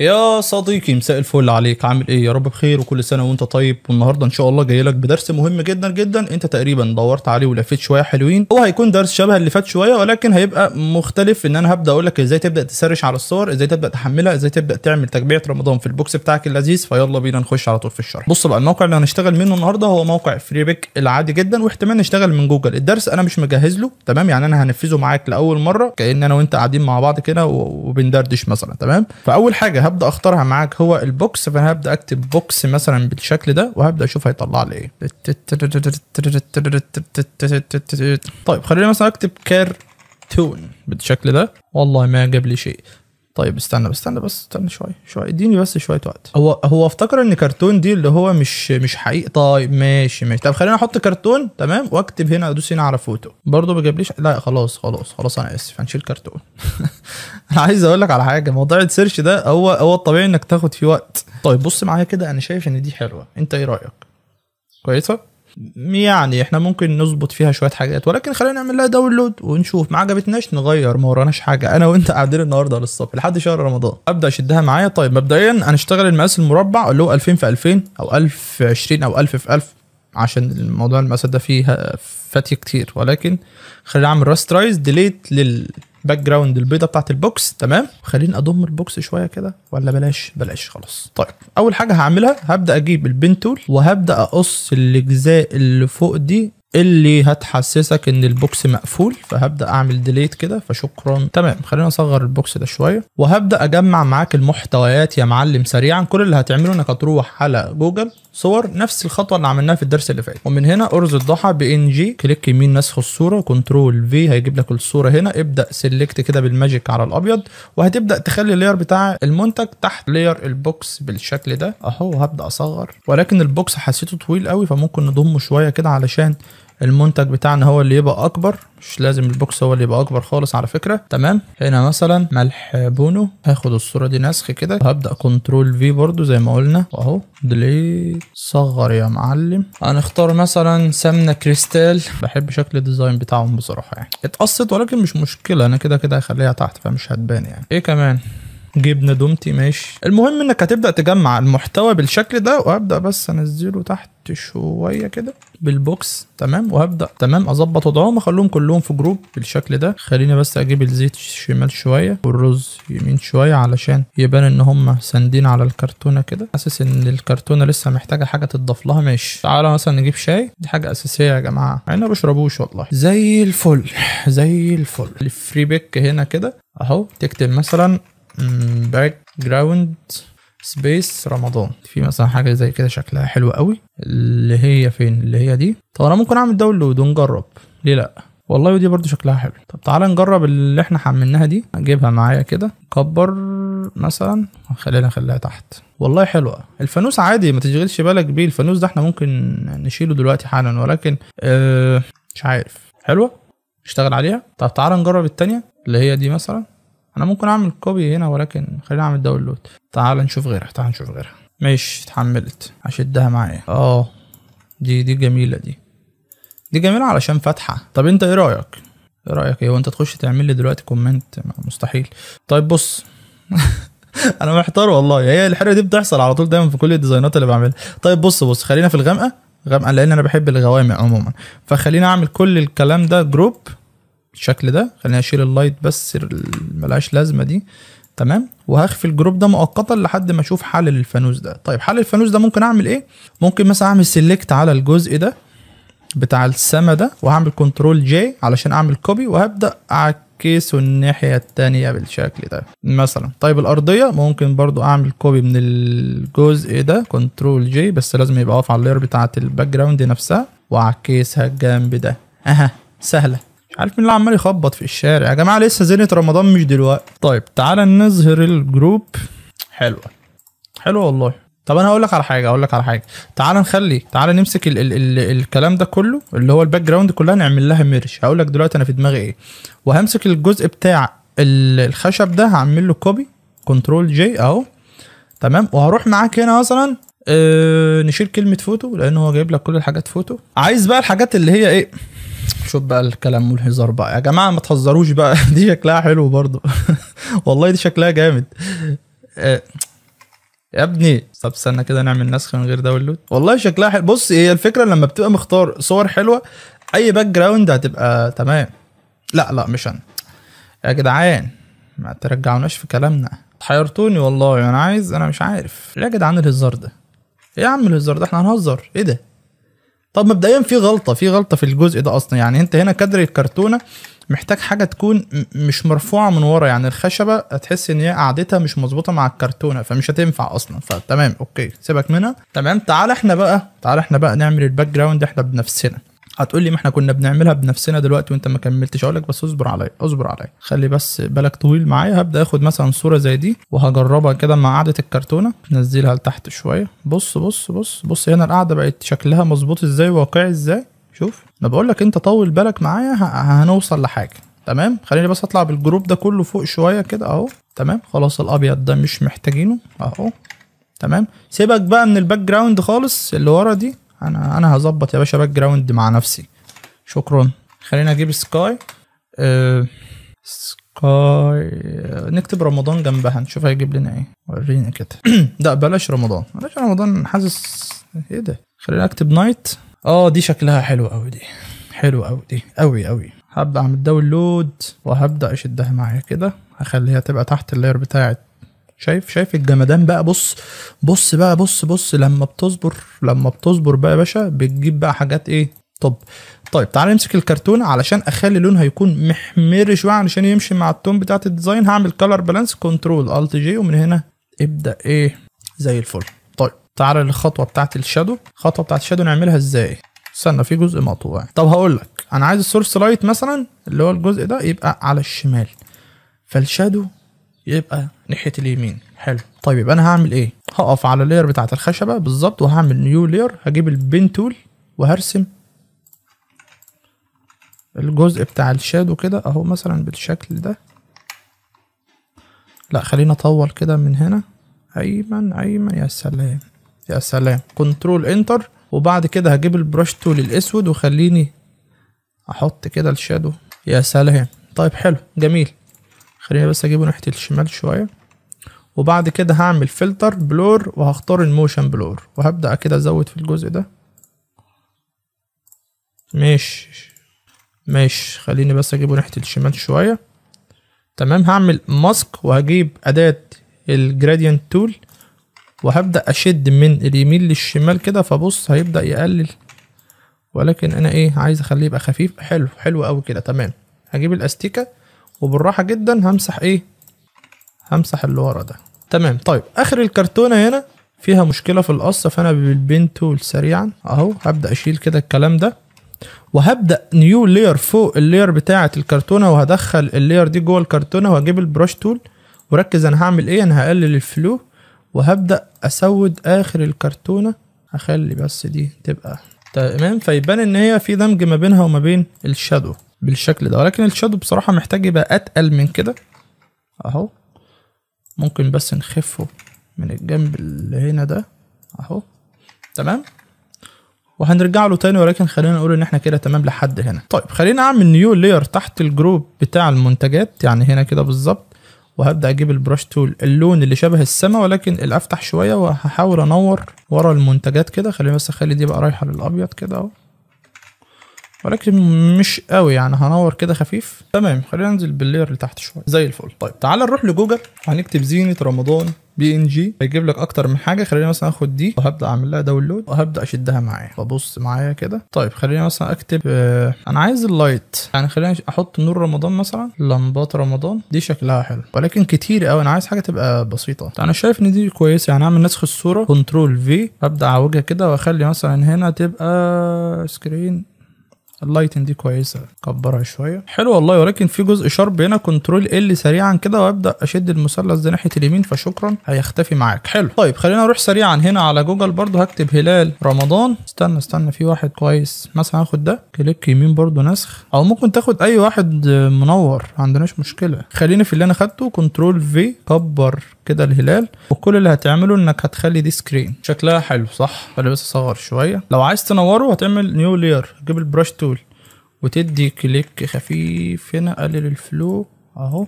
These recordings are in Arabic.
يا صديقي مساء الفل عليك عامل ايه يا رب بخير وكل سنه وانت طيب والنهارده ان شاء الله جاي لك بدرس مهم جدا جدا انت تقريبا دورت عليه ولفيت شويه حلوين هو هيكون درس شبه اللي فات شويه ولكن هيبقى مختلف ان انا هبدا اقول لك ازاي تبدا تسرش على الصور ازاي تبدا تحملها ازاي تبدا تعمل تجميع رمضان في البوكس بتاعك اللذيذ فيلا بينا نخش على طول في الشرح بص بقى الموقع اللي هنشتغل منه النهارده هو موقع بيك العادي جدا واحتمال نشتغل من جوجل الدرس انا مش مجهز له تمام يعني انا هنفذه معاك لاول مره كان انا وانت قاعدين مع بعض كده وبندردش مثلا تمام فاول حاجه هبدا اختارها معاك هو البوكس فانا هبدا اكتب بوكس مثلا بالشكل ده وهبدا اشوف هيطلع لي ايه طيب خلينا مثلا اكتب كارتون بالشكل ده والله ما جاب لي شيء طيب استنى بس استنى بس استنى شويه شويه اديني بس شويه وقت هو هو افتكر ان كرتون دي اللي هو مش مش حقيقي طيب ماشي ماشي طب خلينا احط كرتون تمام واكتب هنا ادوس هنا على فوتو برضه ما جابليش لا خلاص خلاص خلاص انا اسف هنشيل كرتون انا عايز اقول لك على حاجه موضوع السيرش ده هو هو الطبيعي انك تاخد فيه وقت طيب بص معايا كده انا شايف ان دي حلوه انت ايه رايك كويسه يعني احنا ممكن نظبط فيها شويه حاجات ولكن خلينا نعمل لها داونلود ونشوف ما عجبتناش نغير ما وراناش حاجه انا وانت قاعدين النهارده للصبح لحد شهر رمضان ابدا اشدها معايا طيب مبدئيا هنشتغل المقاس المربع اللي هو 2000 في 2000 او 1000 في 20 او 1000 في 1000 عشان الموضوع المقاس ده فيه فتي كتير ولكن خلينا اعمل راسترايز ديليت لل باك جراوند البيضه بتاعت البوكس تمام خليني اضم البوكس شويه كده ولا بلاش بلاش خلاص طيب اول حاجه هعملها هبدا اجيب البين تول وهبدا اقص الاجزاء اللي فوق دي اللي هتحسسك ان البوكس مقفول فهبدا اعمل ديليت كده فشكرا تمام خلينا اصغر البوكس ده شويه وهبدا اجمع معاك المحتويات يا معلم سريعا كل اللي هتعمله انك هتروح على جوجل صور نفس الخطوه اللي عملناها في الدرس اللي فات ومن هنا ارز الضحى بي ان جي كليك يمين نسخ الصوره كنترول في هيجيب لك الصوره هنا ابدا سيلكت كده بالماجيك على الابيض وهتبدا تخلي اللاير بتاع المنتج تحت لاير البوكس بالشكل ده اهو هبدا اصغر ولكن البوكس حسيته طويل قوي فممكن نضمه شويه كده علشان المنتج بتاعنا هو اللي يبقى اكبر مش لازم البوكس هو اللي يبقى اكبر خالص على فكره تمام هنا مثلا ملح بونو هاخد الصوره دي نسخ كده هبدا كنترول في برضو زي ما قلنا اهو دلي صغر يا معلم هنختار مثلا سمنه كريستال بحب شكل الديزاين بتاعهم بصراحه يعني اتقصت ولكن مش مشكله انا كده كده هخليها تحت فمش هتبان يعني ايه كمان جبنه دومتي ماشي المهم انك هتبدا تجمع المحتوى بالشكل ده وهبدا بس انزله تحت شويه كده بالبوكس تمام وهبدا تمام اظبط وضعهم اخليهم كلهم في جروب بالشكل ده خليني بس اجيب الزيت شمال شويه والرز يمين شويه علشان يبان ان هم ساندين على الكرتونه كده حاسس ان الكرتونه لسه محتاجه حاجه تضاف لها ماشي تعالى مثلا نجيب شاي دي حاجه اساسيه يا جماعه انا ما بشربوش والله زي الفل زي الفل الفري بيك هنا كده اهو تكتب مثلا باك جراوند سبيس رمضان في مثلا حاجه زي كده شكلها حلو قوي اللي هي فين اللي هي دي طب انا ممكن اعمل داونلود ونجرب ليه لا والله ودي برضو شكلها حلو طب تعالى نجرب اللي احنا حملناها دي اجيبها معايا كده كبر مثلا خلينا نخليها تحت والله حلوه الفانوس عادي ما تشغلش بالك بيه الفانوس ده احنا ممكن نشيله دلوقتي حالا ولكن اه مش عارف حلوه اشتغل عليها طب تعالى نجرب التانية اللي هي دي مثلا انا ممكن اعمل كوبي هنا ولكن خليني اعمل داونلود تعال نشوف غيرها تعال نشوف غيرها ماشي اتحملت هشدها معايا اه دي دي جميله دي دي جميله علشان فاتحه طب انت ايه رايك ايه رايك ايه وانت تخش تعمل لي دلوقتي كومنت مستحيل طيب بص انا محتار والله هي الحرقه دي بتحصل على طول دايما في كل الديزاينات اللي بعملها طيب بص بص خلينا في الغامقه غامقه لان انا بحب الغوامق عموما فخلينا اعمل كل الكلام ده جروب بالشكل ده خليني اشيل اللايت بس ملهاش لازمه دي تمام وهخفي الجروب ده مؤقتا لحد ما اشوف حل الفانوس ده طيب حل الفانوس ده ممكن اعمل ايه ممكن مثلا اعمل سيلكت على الجزء ده بتاع السما ده وهعمل كنترول جي علشان اعمل كوبي وهبدا اعكسه الناحيه الثانيه بالشكل ده مثلا طيب الارضيه ممكن برضو اعمل كوبي من الجزء ده كنترول جي بس لازم يبقى واقف على اللاير بتاعه الباك جراوند نفسها واعكسها الجنب ده اها سهله عارف مين اللي عمال يخبط في الشارع يا جماعه لسه زينه رمضان مش دلوقتي طيب تعالى نظهر الجروب حلوه حلوه والله طب انا هقول لك على حاجه هقول لك على حاجه تعالى نخلي تعالى نمسك ال ال ال الكلام ده كله اللي هو الباك جراوند كلها نعمل لها ميرش هقول لك دلوقتي انا في دماغي ايه وهمسك الجزء بتاع الخشب ده هعمل له كوبي كنترول جي اهو تمام وهروح معاك هنا مثلا آه نشيل كلمه فوتو لان هو جايب لك كل الحاجات فوتو عايز بقى الحاجات اللي هي ايه شوف بقى الكلام والهزار بقى يا جماعه ما تهزروش بقى دي شكلها حلو برضه والله دي شكلها جامد آه، يا ابني طب استنى كده نعمل نسخ من غير داونلود والله شكلها حلو بص هي الفكره لما بتبقى مختار صور حلوه اي باك جراوند هتبقى تمام لا لا مش انا يا جدعان ما ترجعوناش في كلامنا حيرتوني والله انا عايز انا مش عارف يا جدعان الهزار ده ايه يا عم الهزار ده احنا هنهزر ايه ده طب مبدئيا في غلطه في غلطه في الجزء ده اصلا يعني انت هنا كدر الكرتونه محتاج حاجه تكون مش مرفوعه من ورا يعني الخشبه هتحس ان هي قعدتها مش مظبوطه مع الكرتونه فمش هتنفع اصلا فتمام اوكي سيبك منها تمام تعال احنا بقى تعال احنا بقى نعمل الباك جراوند احنا بنفسنا هتقول لي ما احنا كنا بنعملها بنفسنا دلوقتي وانت ما كملتش اقول لك بس اصبر عليا اصبر عليا خلي بس بالك طويل معايا هبدا اخد مثلا صوره زي دي وهجربها كده مع قاعده الكرتونه نزلها لتحت شويه بص بص بص بص هنا القاعده بقت شكلها مظبوط ازاي واقعي ازاي شوف انا بقول لك انت طول بالك معايا هنوصل لحاجه تمام خليني بس اطلع بالجروب ده كله فوق شويه كده اهو تمام خلاص الابيض ده مش محتاجينه اهو تمام سيبك بقى من الباك جراوند خالص اللي ورا دي انا انا هظبط يا باشا باك جراوند مع نفسي شكرا خلينا اجيب سكاي أه سكاي نكتب رمضان جنبها نشوف هيجيب لنا ايه ورينا كده لا بلاش رمضان بلاش رمضان حاسس ايه ده خلينا اكتب نايت اه دي شكلها حلو قوي دي حلو قوي دي قوي قوي هبدا اعمل داونلود وهبدا اشدها معايا كده هخليها تبقى تحت اللاير بتاعت شايف شايف الجمدان بقى بص بص بقى بص بص لما بتصبر لما بتصبر بقى يا باشا بتجيب بقى حاجات ايه طب طيب تعالى نمسك الكرتونه علشان اخلي لونها يكون محمر شويه علشان يمشي مع التون بتاعت الديزاين هعمل كلر بالانس كنترول الت جي ومن هنا ابدا ايه زي الفل طيب تعالى للخطوه بتاعت الشادو الخطوه بتاعت الشادو نعملها ازاي استنى في جزء مقطوع طب هقول لك انا عايز السورس لايت مثلا اللي هو الجزء ده يبقى على الشمال فالشادو يبقى ناحيه اليمين حلو طيب يبقى انا هعمل ايه هقف على اللير بتاعه الخشبه بالظبط وهعمل نيو لير هجيب البين تول وهرسم الجزء بتاع الشادو كده اهو مثلا بالشكل ده لا خلينا اطول كده من هنا ايمن ايمن يا سلام يا سلام كنترول انتر وبعد كده هجيب البرش تول الاسود وخليني احط كده الشادو يا سلام طيب حلو جميل خليها بس اجيبه ناحية الشمال شوية وبعد كده هعمل فلتر بلور وهختار الموشن بلور وهبدأ كده ازود في الجزء ده ماشي ماشي خليني بس اجيبه ناحية الشمال شوية تمام هعمل ماسك وهجيب اداة الجراديانت تول وهبدأ اشد من اليمين للشمال كده فبص هيبدأ يقلل ولكن انا ايه عايز اخليه يبقى خفيف حلو حلو قوي كده تمام هجيب الاستيكه وبالراحه جدا همسح ايه همسح اللي ورا ده تمام طيب اخر الكرتونه هنا فيها مشكله في القصه فانا بالبين تول سريعا اهو هبدا اشيل كده الكلام ده وهبدا نيو لير فوق اللير بتاعه الكرتونه وهدخل اللير دي جوه الكرتونه وهجيب البرش تول وركز انا هعمل ايه انا هقلل الفلو وهبدا اسود اخر الكرتونه هخلي بس دي تبقى تمام فيبان ان هي في دمج ما بينها وما بين الشادو بالشكل ده ولكن الشادو بصراحة محتاج يبقى أتقل من كده أهو ممكن بس نخفه من الجنب اللي هنا ده أهو تمام وهنرجع له تاني ولكن خلينا نقول ان احنا كده تمام لحد هنا طيب خلينا اعمل نيو لاير تحت الجروب بتاع المنتجات يعني هنا كده بالظبط وهبدا اجيب البرش تول اللون اللي شبه السما ولكن اللي افتح شويه وهحاول انور ورا المنتجات كده خليني بس اخلي دي بقى رايحه للابيض كده اهو ولكن مش قوي يعني هنور كده خفيف تمام خلينا ننزل باللير اللي تحت شويه زي الفل طيب تعال نروح لجوجل هنكتب زينه رمضان بي ان جي هيجيب لك اكتر من حاجه خلينا مثلا اخد دي وهبدا اعمل لها داونلود وهبدا اشدها معايا فبص معايا كده طيب خلينا مثلا اكتب آه انا عايز اللايت يعني خلينا احط نور رمضان مثلا لمبات رمضان دي شكلها حلو ولكن كتير قوي انا عايز حاجه تبقى بسيطه انا شايف ان دي كويسه يعني اعمل نسخ الصوره كنترول في ابدا اعوجها كده واخلي مثلا هنا تبقى سكرين اللايتن دي كويسه كبرها شويه حلو والله ولكن في جزء شرب هنا كنترول ال سريعا كده وابدا اشد المثلث ده ناحيه اليمين فشكرا هيختفي معاك حلو طيب خلينا اروح سريعا هنا على جوجل برده هكتب هلال رمضان استنى استنى في واحد كويس مثلا هاخد ده كليك يمين برده نسخ او ممكن تاخد اي واحد منور ما عندناش مشكله خلينا في اللي انا خدته كنترول في كبر كده الهلال وكل اللي هتعمله انك هتخلي دي سكرين شكلها حلو صح خلي بس اصغر شويه لو عايز تنوره هتعمل نيو لير تجيب البرش تو وتدي كليك خفيف هنا قلل الفلو اهو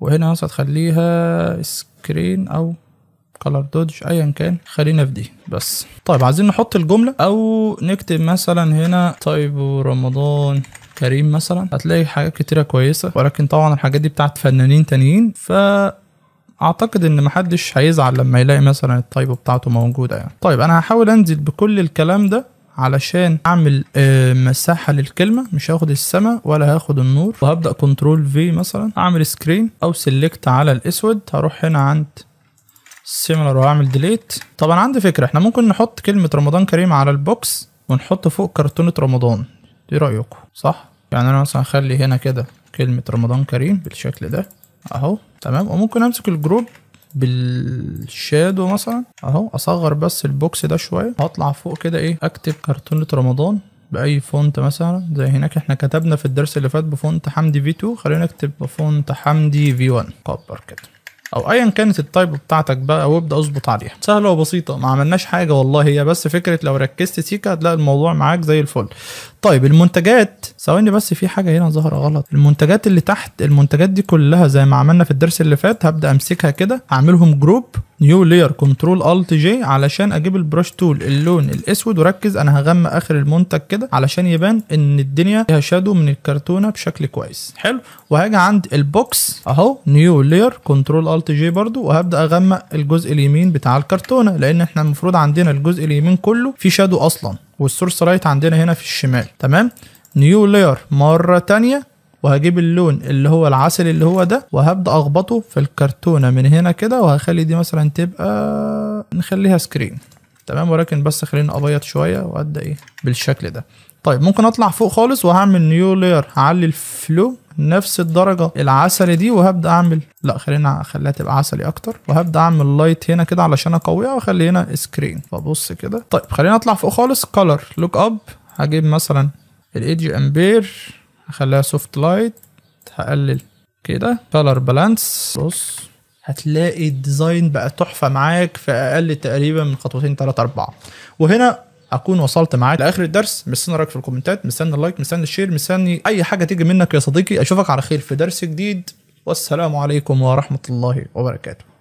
وهنا مثلا تخليها سكرين او كلر دودج ايا كان خلينا في دي بس طيب عايزين نحط الجمله او نكتب مثلا هنا طيب رمضان كريم مثلا هتلاقي حاجات كتيره كويسه ولكن طبعا الحاجات دي بتاعت فنانين تانيين ف اعتقد ان محدش هيزعل لما يلاقي مثلا الطيب بتاعته موجوده يعني طيب انا هحاول انزل بكل الكلام ده علشان اعمل آه، مساحه للكلمه مش هاخد السما ولا هاخد النور وهبدا كنترول في مثلا اعمل سكرين او سيلكت على الاسود هروح هنا عند سيميلر واعمل ديليت طبعا عندي فكره احنا ممكن نحط كلمه رمضان كريم على البوكس ونحط فوق كرتونه رمضان ايه رايكم صح يعني انا مثلا اخلي هنا كده كلمه رمضان كريم بالشكل ده اهو تمام وممكن امسك الجروب بالشادو مثلا اهو اصغر بس البوكس ده شويه واطلع فوق كده ايه اكتب كرتونه رمضان باي فونت مثلا زي هناك احنا كتبنا في الدرس اللي فات بفونت حمدي في 2 خلينا نكتب بفونت حمدي في 1 كبر كده او ايا كانت التايب بتاعتك بقى وابدا اظبط عليها سهله وبسيطه ما عملناش حاجه والله هي بس فكره لو ركزت سيكا هتلاقي الموضوع معاك زي الفل طيب المنتجات ثواني بس في حاجه هنا ظاهره غلط المنتجات اللي تحت المنتجات دي كلها زي ما عملنا في الدرس اللي فات هبدا امسكها كده اعملهم جروب نيو لير كنترول الت جي علشان اجيب البرش تول اللون الاسود وركز انا هغمق اخر المنتج كده علشان يبان ان الدنيا فيها شادو من الكرتونه بشكل كويس حلو وهاجي عند البوكس اهو نيو لير كنترول الت جي برضو وهبدا اغمق الجزء اليمين بتاع الكرتونه لان احنا المفروض عندنا الجزء اليمين كله في شادو اصلا والسورس رايت عندنا هنا في الشمال تمام نيو لاير مره تانية وهجيب اللون اللي هو العسل اللي هو ده وهبدا اخبطه في الكرتونه من هنا كده وهخلي دي مثلا تبقى نخليها سكرين تمام ولكن بس خليني ابيض شويه وابدا ايه بالشكل ده طيب ممكن اطلع فوق خالص وهعمل نيو لير هعلي الفلو نفس الدرجة العسلي دي وهبدأ أعمل لا خلينا أخليها تبقى عسلي أكتر وهبدأ أعمل لايت هنا كده علشان أقويها وأخلي هنا سكرين فبص كده طيب خلينا أطلع فوق خالص كلر لوك أب هجيب مثلا الإيدج أمبير هخليها سوفت لايت هقلل كده كلر بالانس بص هتلاقي الديزاين بقى تحفة معاك في أقل تقريبا من خطوتين تلاتة أربعة وهنا اكون وصلت معاك لاخر الدرس مستني رايك في الكومنتات مستني اللايك مستني الشير مستني اي حاجه تيجي منك يا صديقي اشوفك على خير في درس جديد والسلام عليكم ورحمه الله وبركاته